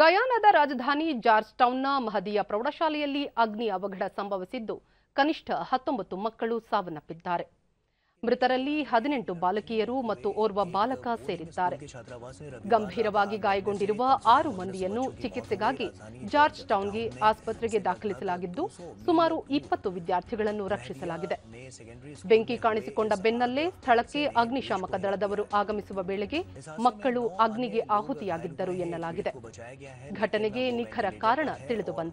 ಗಯಾನದ ರಾಜಧಾನಿ ಜಾರ್ಜ್ ಟೌನ್ನ ಮಹದಿಯ ಪ್ರೌಢಶಾಲೆಯಲ್ಲಿ ಅಗ್ನಿ ಅವಘಡ ಸಂಭವಿಸಿದ್ದು ಕನಿಷ್ಠ ಹತ್ತೊಂಬತ್ತು ಮಕ್ಕಳು ಸಾವನ್ನಪ್ಪಿದ್ದಾರೆ ಮೃತರಲ್ಲಿ ಹದಿನೆಂಟು ಬಾಲಕಿಯರು ಮತ್ತು ಓರ್ವ ಬಾಲಕ ಸೇರಿದ್ದಾರೆ ಗಂಭೀರವಾಗಿ ಗಾಯಗೊಂಡಿರುವ ಆರು ಮಂದಿಯನ್ನು ಚಿಕಿತ್ಸೆಗಾಗಿ ಜಾರ್ಜ್ ಟೌನ್ಗೆ ಆಸ್ಪತ್ರೆಗೆ ದಾಖಲಿಸಲಾಗಿದ್ದು ಸುಮಾರು ಇಪ್ಪತ್ತು ವಿದ್ಯಾರ್ಥಿಗಳನ್ನು ರಕ್ಷಿಸಲಾಗಿದೆ ಬೆಂಕಿ ಕಾಣಿಸಿಕೊಂಡ ಬೆನ್ನಲ್ಲೇ ಸ್ಥಳಕ್ಕೆ ಅಗ್ನಿಶಾಮಕ ದಳದವರು ಆಗಮಿಸುವ ವೇಳೆಗೆ ಮಕ್ಕಳು ಅಗ್ನಿಗೆ ಆಹುತಿಯಾಗಿದ್ದರು ಎನ್ನಲಾಗಿದೆ ಘಟನೆಗೆ ನಿಖರ ಕಾರಣ ತಿಳಿದು ಬಂದಿಲ್ಲ